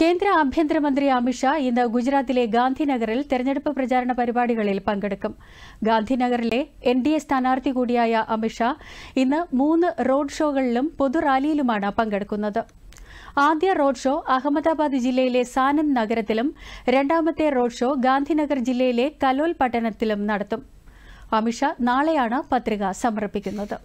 കേന്ദ്ര ആഭ്യന്തരമന്ത്രി അമിത്ഷാ ഇന്ന് ഗുജറാത്തിലെ ഗാന്ധിനഗറിൽ തെരഞ്ഞെടുപ്പ് പ്രചാരണ പരിപാടികളിൽ പങ്കെടുക്കും ഗാന്ധിനഗറിലെ എൻ ഡി എ സ്ഥാനാർത്ഥി കൂടിയായ അമിത്ഷാ ഇന്ന് മൂന്ന് റോഡ് ഷോകളിലും പൊതുറാലിയിലുമാണ് പങ്കെടുക്കുന്നത് ആദ്യ റോഡ് ഷോ അഹമ്മദാബാദ് ജില്ലയിലെ സാനന്ദ് നഗരത്തിലും രണ്ടാമത്തെ റോഡ് ഷോ ഗാന്ധിനഗർ ജില്ലയിലെ കലോൽ പട്ടണത്തിലും നടത്തും അമിത്ഷാ നാളെയാണ് പത്രിക സമർപ്പിക്കുന്നത്